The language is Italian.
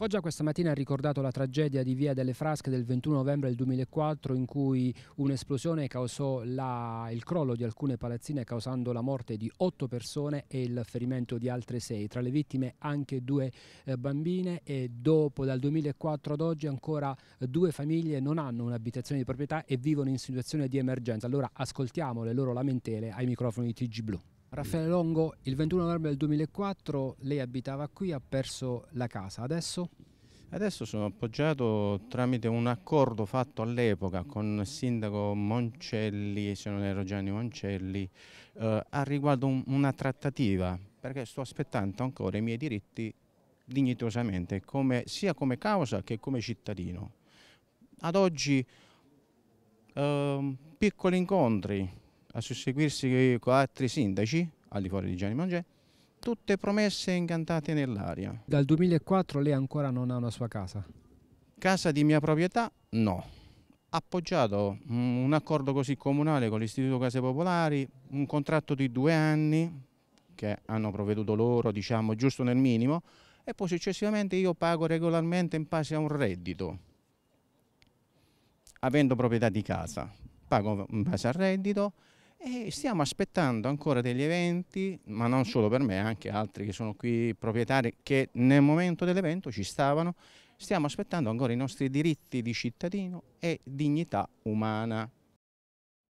Foggia questa mattina ha ricordato la tragedia di Via delle Frasche del 21 novembre del 2004 in cui un'esplosione causò la, il crollo di alcune palazzine causando la morte di otto persone e il ferimento di altre sei. Tra le vittime anche due eh, bambine e dopo dal 2004 ad oggi ancora due famiglie non hanno un'abitazione di proprietà e vivono in situazione di emergenza. Allora ascoltiamo le loro lamentele ai microfoni di TG Blu. Raffaele Longo, il 21 novembre del 2004 lei abitava qui, ha perso la casa, adesso? Adesso sono appoggiato tramite un accordo fatto all'epoca con il sindaco Moncelli, se non ero Gianni Moncelli, eh, a riguardo un, una trattativa, perché sto aspettando ancora i miei diritti dignitosamente, come, sia come causa che come cittadino. Ad oggi eh, piccoli incontri, a susseguirsi altri sindaci, al di fuori di Gianni Mangè, tutte promesse incantate nell'aria. Dal 2004 lei ancora non ha una sua casa? Casa di mia proprietà no. Appoggiato un accordo così comunale con l'Istituto Case Popolari, un contratto di due anni che hanno provveduto loro, diciamo, giusto nel minimo, e poi successivamente io pago regolarmente in base a un reddito, avendo proprietà di casa. Pago in base al reddito e stiamo aspettando ancora degli eventi, ma non solo per me, anche altri che sono qui proprietari che nel momento dell'evento ci stavano, stiamo aspettando ancora i nostri diritti di cittadino e dignità umana.